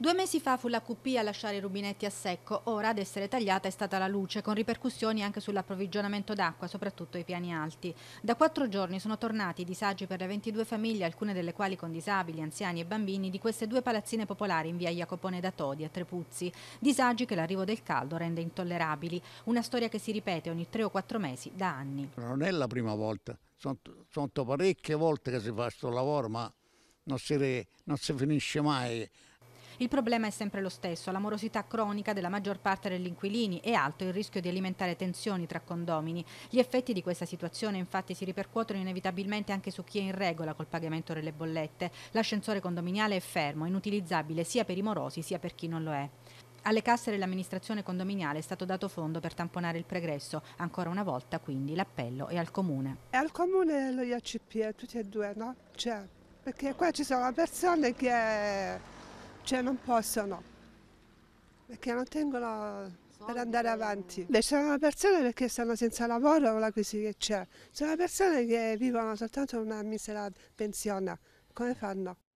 Due mesi fa fu la QP a lasciare i rubinetti a secco, ora ad essere tagliata è stata la luce, con ripercussioni anche sull'approvvigionamento d'acqua, soprattutto ai piani alti. Da quattro giorni sono tornati i disagi per le 22 famiglie, alcune delle quali con disabili, anziani e bambini, di queste due palazzine popolari in via Jacopone da Todi a Trepuzzi. Disagi che l'arrivo del caldo rende intollerabili. Una storia che si ripete ogni tre o quattro mesi da anni. Non è la prima volta, sono, sono parecchie volte che si fa questo lavoro, ma non si, non si finisce mai il problema è sempre lo stesso, l'amorosità cronica della maggior parte degli inquilini e alto il rischio di alimentare tensioni tra condomini. Gli effetti di questa situazione infatti si ripercuotono inevitabilmente anche su chi è in regola col pagamento delle bollette. L'ascensore condominiale è fermo, inutilizzabile sia per i morosi sia per chi non lo è. Alle casse dell'amministrazione condominiale è stato dato fondo per tamponare il pregresso. Ancora una volta, quindi, l'appello è al comune. È al comune e all'IACP, tutti e due, no? Cioè, perché qua ci sono persone che cioè non possono, perché non tengono per andare avanti. Beh, sono persone perché stanno senza lavoro con la crisi che c'è, sono persone che vivono soltanto una misera pensione, come fanno?